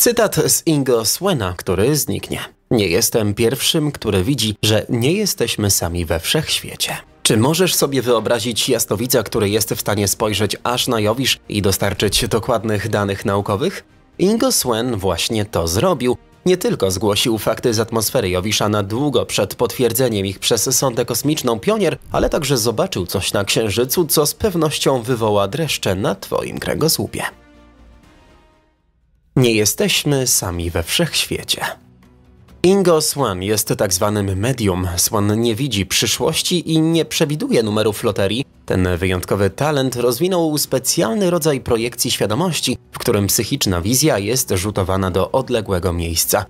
Cytat z Ingo Swena, który zniknie. Nie jestem pierwszym, który widzi, że nie jesteśmy sami we wszechświecie. Czy możesz sobie wyobrazić jasnowidza, który jest w stanie spojrzeć aż na Jowisz i dostarczyć dokładnych danych naukowych? Ingo Swen właśnie to zrobił. Nie tylko zgłosił fakty z atmosfery Jowisza na długo przed potwierdzeniem ich przez sondę kosmiczną Pionier, ale także zobaczył coś na Księżycu, co z pewnością wywoła dreszcze na Twoim kręgosłupie. Nie jesteśmy sami we wszechświecie. Ingo Swan jest tak zwanym medium. Swan nie widzi przyszłości i nie przewiduje numerów loterii. Ten wyjątkowy talent rozwinął specjalny rodzaj projekcji świadomości, w którym psychiczna wizja jest rzutowana do odległego miejsca.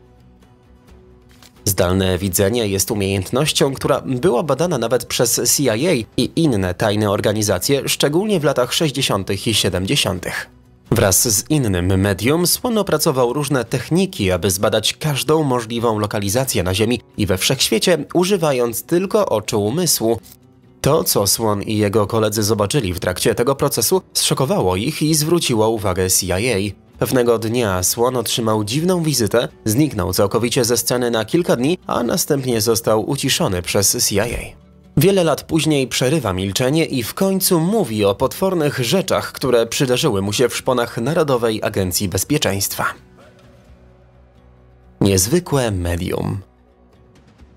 Zdalne widzenie jest umiejętnością, która była badana nawet przez CIA i inne tajne organizacje, szczególnie w latach 60. i 70. Wraz z innym medium Słon opracował różne techniki, aby zbadać każdą możliwą lokalizację na Ziemi i we wszechświecie, używając tylko oczu umysłu. To, co Słon i jego koledzy zobaczyli w trakcie tego procesu, zszokowało ich i zwróciło uwagę CIA. Pewnego dnia Słon otrzymał dziwną wizytę, zniknął całkowicie ze sceny na kilka dni, a następnie został uciszony przez CIA. Wiele lat później przerywa milczenie i w końcu mówi o potwornych rzeczach, które przydarzyły mu się w szponach Narodowej Agencji Bezpieczeństwa. Niezwykłe medium.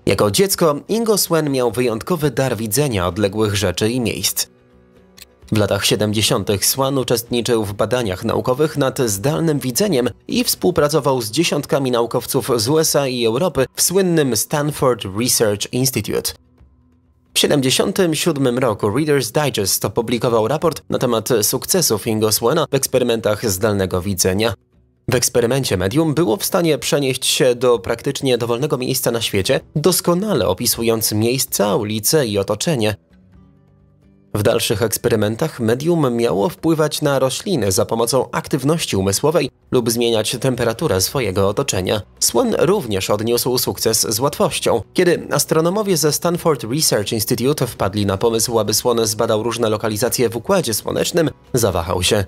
Jako dziecko Ingo Swen miał wyjątkowy dar widzenia odległych rzeczy i miejsc. W latach 70. Swan uczestniczył w badaniach naukowych nad zdalnym widzeniem i współpracował z dziesiątkami naukowców z USA i Europy w słynnym Stanford Research Institute. W 1977 roku Reader's Digest opublikował raport na temat sukcesów Ingosłena w eksperymentach zdalnego widzenia. W eksperymencie medium było w stanie przenieść się do praktycznie dowolnego miejsca na świecie, doskonale opisując miejsca, ulice i otoczenie. W dalszych eksperymentach medium miało wpływać na rośliny za pomocą aktywności umysłowej lub zmieniać temperaturę swojego otoczenia. Słon również odniósł sukces z łatwością. Kiedy astronomowie ze Stanford Research Institute wpadli na pomysł, aby Swan zbadał różne lokalizacje w Układzie Słonecznym, zawahał się.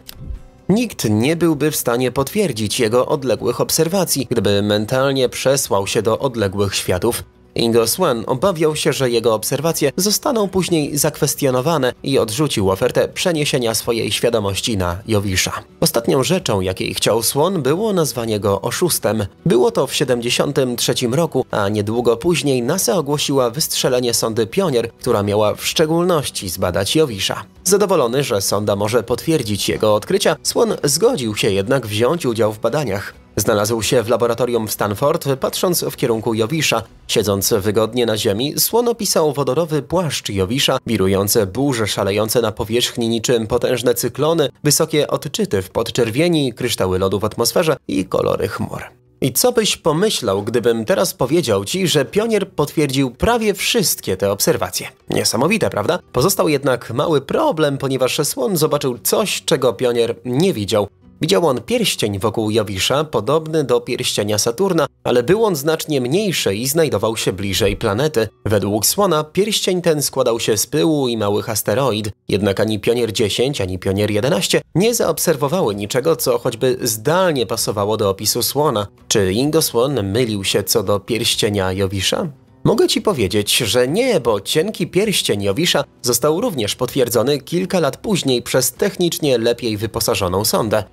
Nikt nie byłby w stanie potwierdzić jego odległych obserwacji, gdyby mentalnie przesłał się do odległych światów. Ingo Swan obawiał się, że jego obserwacje zostaną później zakwestionowane i odrzucił ofertę przeniesienia swojej świadomości na Jowisza. Ostatnią rzeczą, jakiej chciał Swan, było nazwanie go oszustem. Było to w 1973 roku, a niedługo później NASA ogłosiła wystrzelenie sondy Pionier, która miała w szczególności zbadać Jowisza. Zadowolony, że sonda może potwierdzić jego odkrycia, Swan zgodził się jednak wziąć udział w badaniach. Znalazł się w laboratorium w Stanford, patrząc w kierunku Jowisza. Siedząc wygodnie na ziemi, słono opisał wodorowy płaszcz Jowisza, wirujące burze szalejące na powierzchni niczym potężne cyklony, wysokie odczyty w podczerwieni, kryształy lodu w atmosferze i kolory chmur. I co byś pomyślał, gdybym teraz powiedział ci, że pionier potwierdził prawie wszystkie te obserwacje? Niesamowite, prawda? Pozostał jednak mały problem, ponieważ słon zobaczył coś, czego pionier nie widział. Widział on pierścień wokół Jowisza, podobny do pierścienia Saturna, ale był on znacznie mniejszy i znajdował się bliżej planety. Według Słona pierścień ten składał się z pyłu i małych asteroid, jednak ani Pionier 10, ani Pionier 11 nie zaobserwowały niczego, co choćby zdalnie pasowało do opisu Słona. Czy Ingosłon mylił się co do pierścienia Jowisza? Mogę ci powiedzieć, że nie, bo cienki pierścień Jowisza został również potwierdzony kilka lat później przez technicznie lepiej wyposażoną sondę.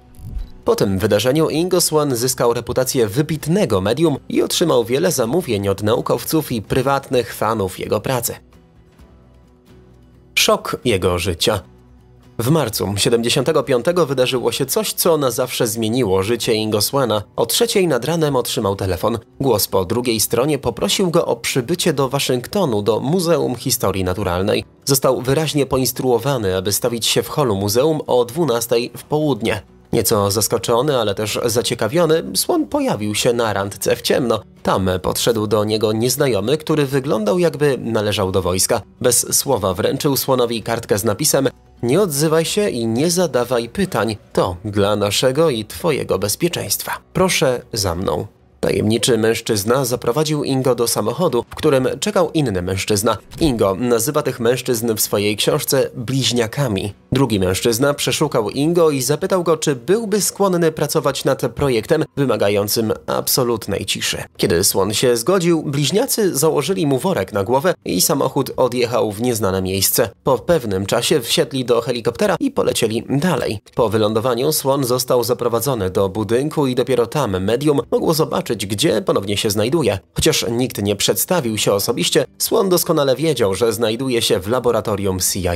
Po tym wydarzeniu Ingosłan zyskał reputację wybitnego medium i otrzymał wiele zamówień od naukowców i prywatnych fanów jego pracy. Szok jego życia. W marcu 75 wydarzyło się coś, co na zawsze zmieniło życie Ingosłana. O trzeciej nad ranem otrzymał telefon. Głos po drugiej stronie poprosił go o przybycie do Waszyngtonu, do Muzeum Historii Naturalnej. Został wyraźnie poinstruowany, aby stawić się w holu muzeum o 12 w południe. Nieco zaskoczony, ale też zaciekawiony, słon pojawił się na randce w ciemno. Tam podszedł do niego nieznajomy, który wyglądał jakby należał do wojska. Bez słowa wręczył słonowi kartkę z napisem Nie odzywaj się i nie zadawaj pytań. To dla naszego i twojego bezpieczeństwa. Proszę za mną. Tajemniczy mężczyzna zaprowadził Ingo do samochodu, w którym czekał inny mężczyzna. Ingo nazywa tych mężczyzn w swojej książce bliźniakami. Drugi mężczyzna przeszukał Ingo i zapytał go, czy byłby skłonny pracować nad projektem wymagającym absolutnej ciszy. Kiedy słon się zgodził, bliźniacy założyli mu worek na głowę i samochód odjechał w nieznane miejsce. Po pewnym czasie wsiedli do helikoptera i polecieli dalej. Po wylądowaniu słon został zaprowadzony do budynku i dopiero tam medium mogło zobaczyć, zobaczyć, gdzie ponownie się znajduje. Chociaż nikt nie przedstawił się osobiście, Swan doskonale wiedział, że znajduje się w laboratorium CIA.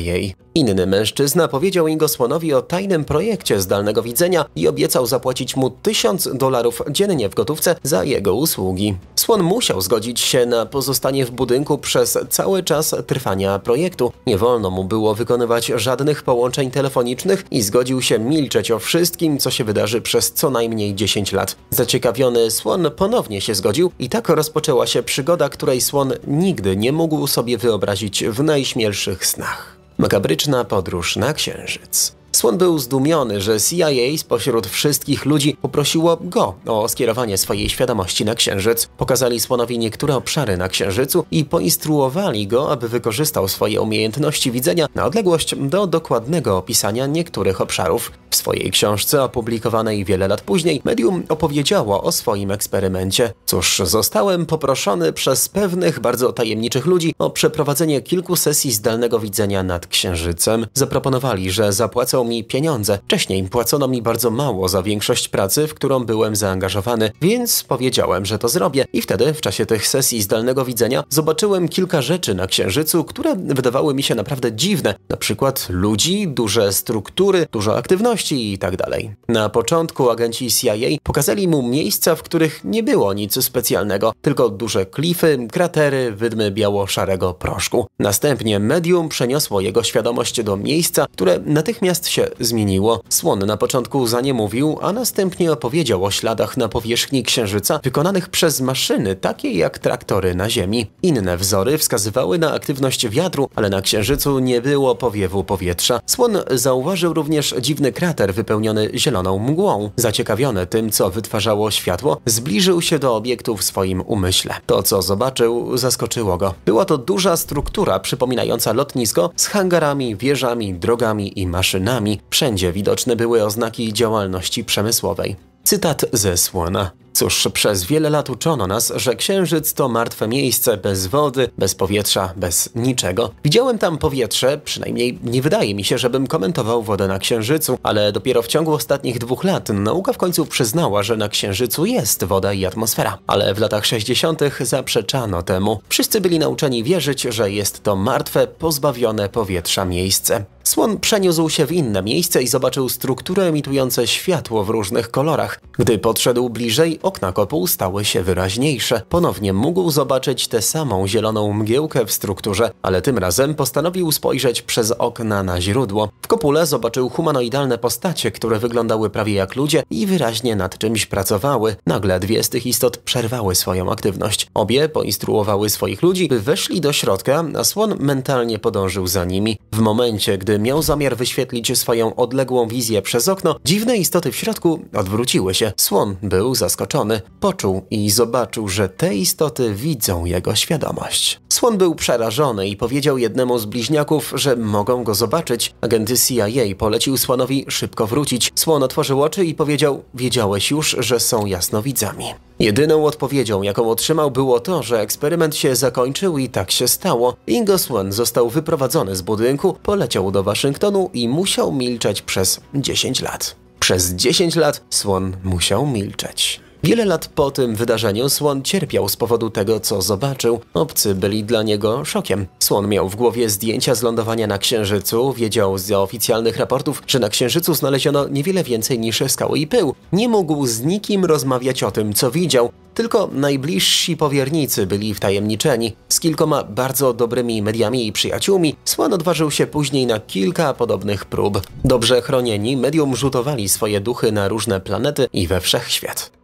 Inny mężczyzna powiedział Ingosłonowi o tajnym projekcie zdalnego widzenia i obiecał zapłacić mu 1000 dolarów dziennie w gotówce za jego usługi. Swan musiał zgodzić się na pozostanie w budynku przez cały czas trwania projektu. Nie wolno mu było wykonywać żadnych połączeń telefonicznych i zgodził się milczeć o wszystkim, co się wydarzy przez co najmniej 10 lat. Zaciekawiony Swan ponownie się zgodził i tak rozpoczęła się przygoda, której Słon nigdy nie mógł sobie wyobrazić w najśmielszych snach. Makabryczna podróż na Księżyc. Słon był zdumiony, że CIA spośród wszystkich ludzi poprosiło go o skierowanie swojej świadomości na Księżyc. Pokazali Słonowi niektóre obszary na Księżycu i poinstruowali go, aby wykorzystał swoje umiejętności widzenia na odległość do dokładnego opisania niektórych obszarów. W swojej książce opublikowanej wiele lat później medium opowiedziało o swoim eksperymencie. Cóż, zostałem poproszony przez pewnych bardzo tajemniczych ludzi o przeprowadzenie kilku sesji zdalnego widzenia nad Księżycem. Zaproponowali, że zapłacą mi pieniądze. Wcześniej płacono mi bardzo mało za większość pracy, w którą byłem zaangażowany, więc powiedziałem, że to zrobię. I wtedy, w czasie tych sesji zdalnego widzenia, zobaczyłem kilka rzeczy na Księżycu, które wydawały mi się naprawdę dziwne. Na przykład ludzi, duże struktury, dużo aktywności tak dalej. Na początku agenci CIA pokazali mu miejsca, w których nie było nic specjalnego, tylko duże klify, kratery, wydmy biało-szarego proszku. Następnie medium przeniosło jego świadomość do miejsca, które natychmiast się zmieniło. Słon na początku za nie mówił, a następnie opowiedział o śladach na powierzchni Księżyca wykonanych przez maszyny, takie jak traktory na Ziemi. Inne wzory wskazywały na aktywność wiatru, ale na Księżycu nie było powiewu powietrza. Słon zauważył również dziwny krater wypełniony zieloną mgłą. Zaciekawiony tym, co wytwarzało światło, zbliżył się do obiektu w swoim umyśle. To, co zobaczył, zaskoczyło go. Była to duża struktura przypominająca lotnisko z hangarami, wieżami, drogami i maszynami wszędzie widoczne były oznaki działalności przemysłowej. Cytat ze Słona. Cóż, przez wiele lat uczono nas, że Księżyc to martwe miejsce bez wody, bez powietrza, bez niczego. Widziałem tam powietrze, przynajmniej nie wydaje mi się, żebym komentował wodę na Księżycu, ale dopiero w ciągu ostatnich dwóch lat nauka w końcu przyznała, że na Księżycu jest woda i atmosfera. Ale w latach 60. zaprzeczano temu. Wszyscy byli nauczeni wierzyć, że jest to martwe, pozbawione powietrza miejsce. Słon przeniósł się w inne miejsce i zobaczył strukturę emitujące światło w różnych kolorach. Gdy podszedł bliżej, okna kopuł stały się wyraźniejsze. Ponownie mógł zobaczyć tę samą zieloną mgiełkę w strukturze, ale tym razem postanowił spojrzeć przez okna na źródło. W kopule zobaczył humanoidalne postacie, które wyglądały prawie jak ludzie i wyraźnie nad czymś pracowały. Nagle dwie z tych istot przerwały swoją aktywność. Obie poinstruowały swoich ludzi, by weszli do środka, a słon mentalnie podążył za nimi. W momencie, gdy miał zamiar wyświetlić swoją odległą wizję przez okno, dziwne istoty w środku odwróciły się. Słon był zaskoczony. Poczuł i zobaczył, że te istoty widzą jego świadomość. Słon był przerażony i powiedział jednemu z bliźniaków, że mogą go zobaczyć. Agenty CIA polecił Słonowi szybko wrócić. Słon otworzył oczy i powiedział, wiedziałeś już, że są jasnowidzami. Jedyną odpowiedzią, jaką otrzymał, było to, że eksperyment się zakończył i tak się stało. Ingo Swan został wyprowadzony z budynku, poleciał do Waszyngtonu i musiał milczeć przez 10 lat. Przez 10 lat słon musiał milczeć. Wiele lat po tym wydarzeniu Słon cierpiał z powodu tego, co zobaczył. Obcy byli dla niego szokiem. Słon miał w głowie zdjęcia z lądowania na Księżycu, wiedział z oficjalnych raportów, że na Księżycu znaleziono niewiele więcej niż skały i pył. Nie mógł z nikim rozmawiać o tym, co widział, tylko najbliżsi powiernicy byli wtajemniczeni. Z kilkoma bardzo dobrymi mediami i przyjaciółmi, Słon odważył się później na kilka podobnych prób. Dobrze chronieni, medium rzutowali swoje duchy na różne planety i we wszechświat.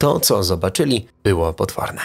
To, co zobaczyli, było potworne.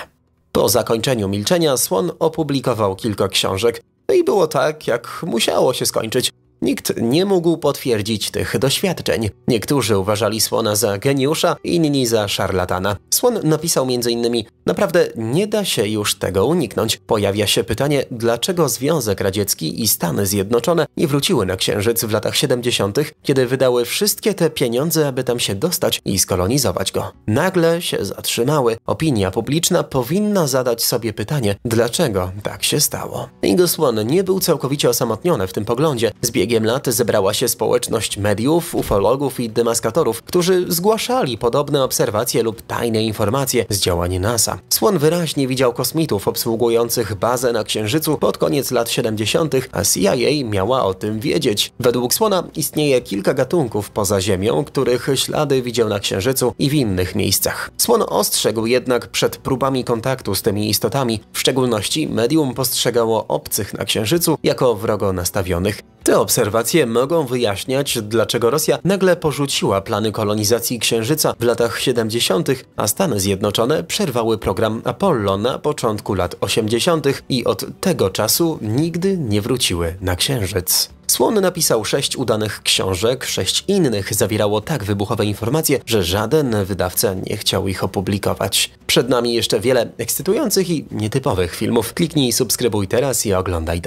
Po zakończeniu milczenia Słon opublikował kilka książek, no i było tak, jak musiało się skończyć – Nikt nie mógł potwierdzić tych doświadczeń. Niektórzy uważali Słona za geniusza, inni za szarlatana. Słon napisał m.in. Naprawdę nie da się już tego uniknąć. Pojawia się pytanie, dlaczego Związek Radziecki i Stany Zjednoczone nie wróciły na Księżyc w latach 70., kiedy wydały wszystkie te pieniądze, aby tam się dostać i skolonizować go. Nagle się zatrzymały. Opinia publiczna powinna zadać sobie pytanie, dlaczego tak się stało. Ingo Słon nie był całkowicie osamotniony w tym poglądzie. zbieg biegiem lat zebrała się społeczność mediów, ufologów i demaskatorów, którzy zgłaszali podobne obserwacje lub tajne informacje z działań NASA. Słon wyraźnie widział kosmitów obsługujących bazę na Księżycu pod koniec lat 70., a CIA miała o tym wiedzieć. Według Słona istnieje kilka gatunków poza Ziemią, których ślady widział na Księżycu i w innych miejscach. Słon ostrzegł jednak przed próbami kontaktu z tymi istotami, w szczególności medium postrzegało obcych na Księżycu jako wrogo nastawionych. Te obserwacje obserwacje mogą wyjaśniać, dlaczego Rosja nagle porzuciła plany kolonizacji Księżyca w latach 70., a Stany Zjednoczone przerwały program Apollo na początku lat 80. i od tego czasu nigdy nie wróciły na Księżyc. Słon napisał sześć udanych książek, sześć innych zawierało tak wybuchowe informacje, że żaden wydawca nie chciał ich opublikować. Przed nami jeszcze wiele ekscytujących i nietypowych filmów. Kliknij subskrybuj teraz i oglądaj dalej.